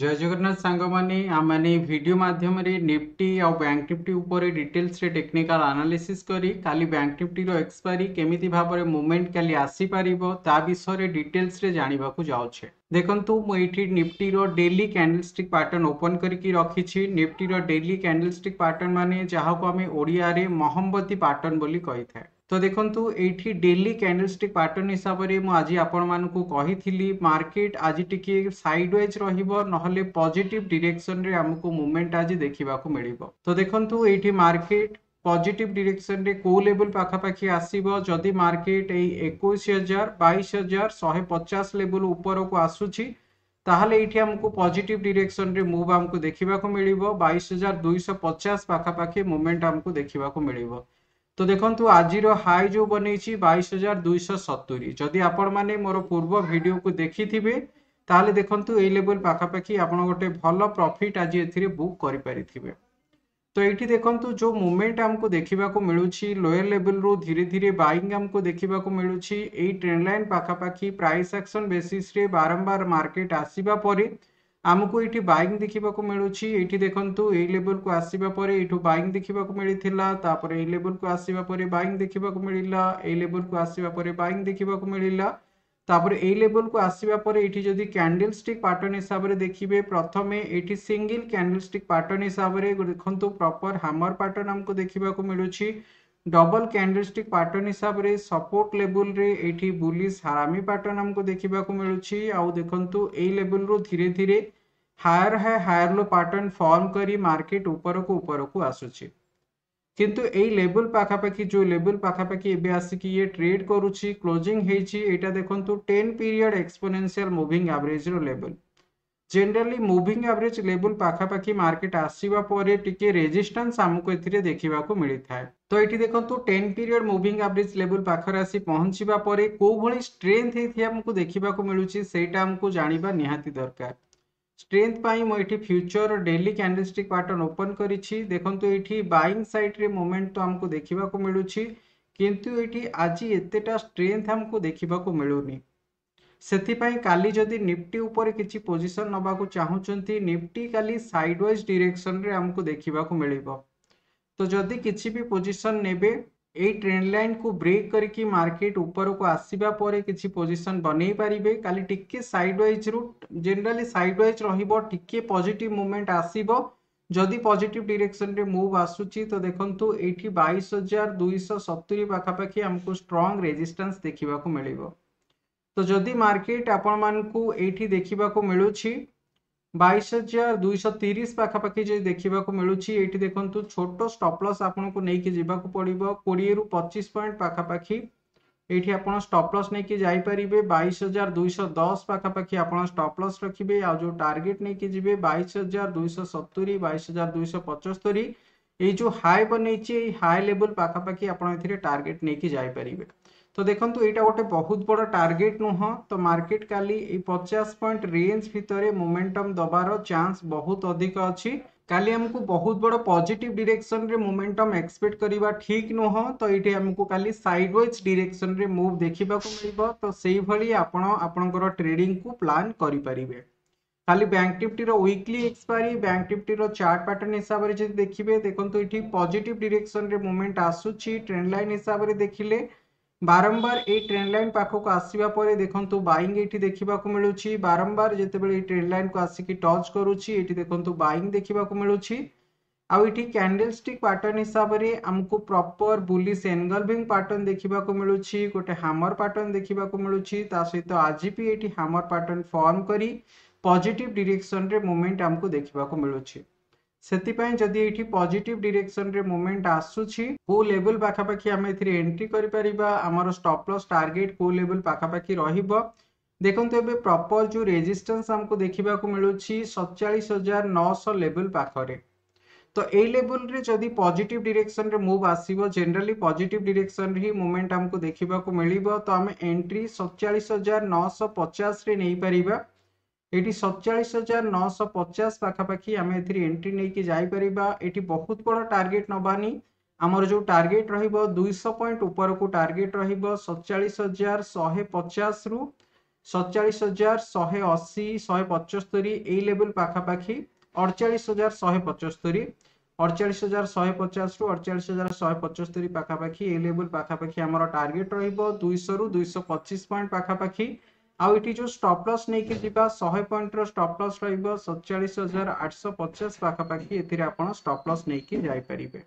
ଜୟ ଜଗନ୍ନାଥ ସାଙ୍ଗମାନେ ଆମମାନେ ଭିଡ଼ିଓ ମାଧ୍ୟମରେ ନିଫ୍ଟି ଆଉ ବ୍ୟାଙ୍କ ନିଫ୍ଟି ଉପରେ ଡିଟେଲ୍ସରେ ଟେକ୍ନିକାଲ ଆନାଲିସିସ୍ କରି କାଲି ବ୍ୟାଙ୍କ ନିଫ୍ଟିର ଏକ୍ସପାରି କେମିତି ଭାବରେ ମୁଭମେଣ୍ଟ କାଲି ଆସିପାରିବ ତା ବିଷୟରେ ଡିଟେଲ୍ସରେ ଜାଣିବାକୁ ଯାଉଛେ ଦେଖନ୍ତୁ ମୁଁ ଏଇଠି ନିଫ୍ଟିର ଡେଲି କ୍ୟାଣ୍ଡେଲଷ୍ଟିକ୍ ପାଟର୍ନ ଓପନ୍ କରିକି ରଖିଛି ନିଫ୍ଟିର ଡେଲି କ୍ୟାଣ୍ଡେଲଷ୍ଟିକ୍ ପାଟର୍ନ ମାନେ ଯାହାକୁ ଆମେ ଓଡ଼ିଆରେ ମହମବତୀ ପାଟର୍ନ ବୋଲି କହିଥାଏ তো দেখন্তু এইটি ডেলি ক্যান্ডেলস্টিক প্যাটর্ন হিসাবরে মু আজি আপনার কহিলি মার্কেট আজি টিকি সাইডওয়েজ রহব নহলে পজিটিভ ডিরেকশন রে আমকু মুভমেন্ট আজি দেখিবা কো মিলিব তো দেখন্তু এইটি মার্কেট পজিটিভ ডিরেকশন রে কো লেভেল পাখাপাখি আসিব যদি মার্কেট এই 21000 22000 150 লেভেল উপরকু আসুছি তাহলে এইটি আমাকে পজিটিভ ডিরেকশন রে মুভ আমাকে দেখিবাকু মিলিব 22250 পাখাপাখি মুভমেন্ট আমাকে দেখিবাকু মিলিব তো দেখন্তু আজির হাই যে বনাইছি বাইশ হাজার দুইশ সতুরি যদি আপন মানে মোর পূর্ব ভিডিওকে দেখিথিবে তাহলে দেখন্তু এই লেভেল পাখাপাখি আপন গোটে ভাল প্রফিট আজি এথিরে বুক করিপারিথিবে তো এইটি দেখন্তু যে মুভমেন্ট আমাকে দেখিবাকু মিলুছি লোয়ার লেভেল রু ধীরে ধীরে বাইং আমাকে দেখিবাকু মিলুছি এই ট্রেন্ড লাইন পাখাপাখি প্রাইস অ্যাকশন বেসিস রে বারম্বার মার্কেট আসিবা পরে आमको ये बाइंग देखा मिलूँ ये देखो यही लेवल को आसवा यू बाइंग देखा मिलता तापर यही लेवल को आसवा बाइंग देखा मिलला यही लेवल को आसवा बाइंग देखा मिलला तापर यही लेवल को आसवा ये जदि कैंडल स्टिक पाटर्न हिसाब से देखिए प्रथम ये सिंगल कैंडल स्टिक पाटर्न हिसाब से देखो प्रपर हामर पाटर्न आमको देखा मिलूँ डबल स्टिक पैटर्न हिसाब से सपोर्ट लेवल रे एठी बुलिश हारामी पैटर्न देखा मिलूँ आउ देखु यही लेवल रु धीरे धीरे higher high higher low pattern form करी मार्केट ऊपर को ऊपर को आसुची किंतु यही लेवल पाखापाखी जो लेवल पाखापाखी एवं आसिक ये ट्रेड करुच्ची क्लोजिंग होटा देखु ten period exponential moving average level generally moving average level पाखापाखी मार्केट आसवापर टी रेजिस्टेंस आमको ये देखा मिली था तो ये देखो ten period moving average level पाखे आँचवापर कौ भाई स्ट्रेन्थ देखा मिलूँ से जानवा निहाती दरकार স্ট্রেন্থ পাই ମୁଁ ଏଠି future daily candlestick pattern open କରିଛି ଦେଖନ୍ତୁ ଏଠି ବାଇଂ ସାଇଡ଼୍ରେ ମୁଭମେଣ୍ଟ ତ ଆମକୁ ଦେଖିବାକୁ ମିଳୁଛି କିନ୍ତୁ ଏଠି ଆଜି ଏତେଟା ଷ୍ଟ୍ରେନ୍ଥ ଆମକୁ ଦେଖିବାକୁ ମିଳୁନି ସେଥିପାଇଁ କାଲି ଯଦି ନିଫ୍ଟି ଉପରେ କିଛି ପୋଜିସନ୍ ନେବାକୁ ଚାହୁଁଛନ୍ତି ନିଫ୍ଟି କାଲି ସାଇଡ଼ୱାଇଜ୍ ଡିରେକ୍ସନ୍ରେ ଆମକୁ ଦେଖିବାକୁ ମିଳିବ ତ ଯଦି କିଛି ବି ପୋଜିସନ୍ ନେବେ ये ट्रेंड लाइन को ब्रेक करके मार्केट ऊपर को आसवापर किसी पोजिशन बनई पारे कल टी सैड व्वज रु जेनेली सैड वाइज रे पजिट मुमेंट आसब जदि पजिट डिरेक्शन में मुव आसूँ तो देखो ये बैश हजार दुईश सतुरी पखापाखी आमको स्ट्रंग रेजिटा देखा मिल तो जदि मार्केट आपण मानक देखा मिलूँ বাইশ ହଜାର ଦୁଇଶହ ତିରିଶ ପାଖାପାଖି ଯଦି ଦେଖିବାକୁ ମିଳୁଛି ଏଇଠି ଦେଖନ୍ତୁ ଛୋଟ ଷ୍ଟପ୍ ଲସ୍ ଆପଣଙ୍କୁ ନେଇକି ଯିବାକୁ ପଡ଼ିବ କୋଡ଼ିଏରୁ ପଚିଶ ପଏଣ୍ଟ ପାଖାପାଖି ଏଇଠି ଆପଣ ଷ୍ଟପ୍ ଲସ୍ ନେଇକି ଯାଇପାରିବେ ବାଇଶ ହଜାର ଦୁଇଶହ ଦଶ ପାଖାପାଖି ଆପଣ ଷ୍ଟପ୍ ଲସ୍ ରଖିବେ ଆଉ ଯେଉଁ ଟାର୍ଗେଟ୍ ନେଇକି ଯିବେ ବାଇଶ ହଜାର ଦୁଇଶହ ସତୁରି ବାଇଶ ହଜାର ଦୁଇଶହ ପଞ୍ଚସ୍ତରୀ ଏଇ ଯେଉଁ ହାଇ ବନେଇଛି ଏଇ ହାଇ ଲେଭଲ୍ ପାଖାପାଖି ଆପଣ ଏଥିରେ ଟାର୍ଗେଟ୍ ନେଇକି ଯାଇପାରିବେ তো দেখন্তু এটা গোটে বহুত বড় টার্গেট নুহ তো মার্কেট কালি এই পচাশ পয়েন্ট রেঞ্জ ভিতরে মোমেন্টম দবার চান্স বহুত অধিক অছি কালি আমাকে বহুত বড় পজিটিভ ডিরেকশন রে মোমেন্টম এক্সপেক্ট করিবা ঠিক নুহ তো এটি আমাকে কালি সাইডওয়েজ ডিরেকশন রে মুভ দেখিবাকু মিলিব তো সেইভাবে আপন আপনকৰ ট্রেডিং কু প্ল্যান করি পারিবে খালি ব্যাঙ্ক নিফটির উইকলি এক্সপায়ারি ব্যাঙ্ক নিফটির চার্ট প্যাটর্ন হিসাবে যদি দেখিবে দেখন্তু এটি পজিটিভ ডিরেকশন রে মুভমেন্ট আসুচি ট্রেন্ড লাইন হিসাবে দেখিলে ବାରମ୍ବାର ଏଇ ଟ୍ରେଣ୍ଡ ଲାଇନ୍ ପାଖକୁ ଆସିବା ପରେ ଦେଖନ୍ତୁ ବାଇଂ ଏଇଠି ଦେଖିବାକୁ ମିଳୁଛି ବାରମ୍ବାର ଯେତେବେଳେ ଏଇ ଟ୍ରେଣ୍ଡ ଲାଇନ୍କୁ ଆସିକି ଟଚ୍ କରୁଛି ଏଇଠି ଦେଖନ୍ତୁ ବାଇଂ ଦେଖିବାକୁ ମିଳୁଛି ଆଉ ଏଠି କ୍ୟାଣ୍ଡେଲ ଷ୍ଟିକ୍ ପାଟର୍ନ ହିସାବରେ ଆମକୁ ପ୍ରପର ବୁଲିସ୍ ଏନଗଲଭିଂ ପାଟର୍ନ ଦେଖିବାକୁ ମିଳୁଛି ଗୋଟେ ହାମର ପାଟର୍ନ ଦେଖିବାକୁ ମିଳୁଛି ତା ସହିତ ଆଜି ବି ଏଠି ହାମର ପାଟର୍ନ ଫର୍ମ କରି ପଜିଟିଭ ଡିରେକ୍ସନରେ ମୁଭମେଣ୍ଟ ଆମକୁ ଦେଖିବାକୁ ମିଳୁଛି ସେଥିପାଇଁ ଯଦି ଏଇଠି ପଜିଟିଭ୍ ଡିରେକ୍ସନରେ ମୁଭମେଣ୍ଟ ଆସୁଛି କୋଉ ଲେବୁଲ ପାଖାପାଖି ଆମେ ଏଥିରେ ଏଣ୍ଟ୍ରି କରିପାରିବା ଆମର ଷ୍ଟପ୍ ଲସ୍ ଟାର୍ଗେଟ୍ କୋଉ ଲେବୁଲ ପାଖାପାଖି ରହିବ ଦେଖନ୍ତୁ ଏବେ ପ୍ରପର ଯେଉଁ ରେଜିଷ୍ଟାନ୍ସ ଆମକୁ ଦେଖିବାକୁ ମିଳୁଛି ସତଚାଳିଶ ହଜାର ନଅଶହ ଲେବୁଲ ପାଖରେ ତ ଏଇ ଲେବୁଲରେ ଯଦି ପଜିଟିଭ୍ ଡିରେକ୍ସନରେ ମୁଭ୍ ଆସିବ ଜେନେରାଲି ପଜିଟିଭ୍ ଡିରେକ୍ସନରେ ହିଁ ମୁଭମେଣ୍ଟ ଆମକୁ ଦେଖିବାକୁ ମିଳିବ ତ ଆମେ ଏଣ୍ଟ୍ରି ସତଚାଳିଶ ହଜାର ନଅଶହ ପଚାଶରେ ନେଇପାରିବା এটি সতচাশ হাজার নশো পচাশ পাখাপাখি আমি এর এন্ট্রি নেইকি যাইপারা এটি বহুত বড় টার্গেট নবানি আমার যে টার্গেট রহব দুইশ পয়েন্ট উপরক টার্গেট রহব সতচাশ হাজার শহে পচাশ রু সতচাশ হাজার শহে অশি শহে পঁচস্তরি এই লেভেল পাখাপাখি অড়চাশ হাজার শহে পঁচস্তরি অড়চাশ হাজার শহে পচাশ রু অড়চাশ হাজার শহে পঁচস্তরি পাখাপাখি এই লেভেল পাখাপাখি আমার টার্গেট রহব দুইশ রু দুইশ পঁচিশ পয়েন্ট পাখাপাখি ଆଉ ଏଠି ଯୋଉ ଷ୍ଟପ୍ ଲସ୍ ନେଇକି ଯିବା ଶହେ ପଏଣ୍ଟର ଷ୍ଟପ୍ ଲସ୍ ରହିବ ସତଚାଳିଶ ହଜାର ଆଠଶହ ପଚାଶ ପାଖାପାଖି ଏଥିରେ ଆପଣ ଷ୍ଟପ୍ ଲସ୍ ନେଇକି ଯାଇପାରିବେ